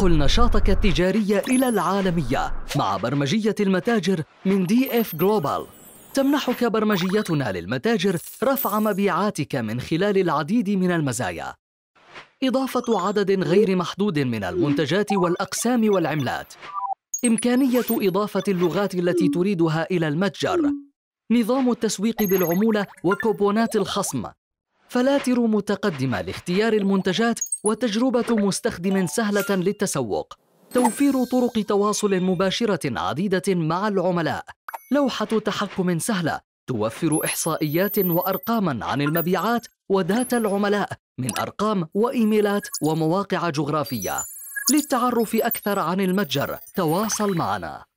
نقل نشاطك التجاري إلى العالمية مع برمجية المتاجر من دي اف جلوبال تمنحك برمجيتنا للمتاجر رفع مبيعاتك من خلال العديد من المزايا إضافة عدد غير محدود من المنتجات والأقسام والعملات إمكانية إضافة اللغات التي تريدها إلى المتجر نظام التسويق بالعمولة وكوبونات الخصم فلاتر متقدمة لاختيار المنتجات وتجربة مستخدم سهلة للتسوق توفير طرق تواصل مباشرة عديدة مع العملاء لوحة تحكم سهلة توفر إحصائيات وأرقاما عن المبيعات وداتا العملاء من أرقام وإيميلات ومواقع جغرافية للتعرف أكثر عن المتجر تواصل معنا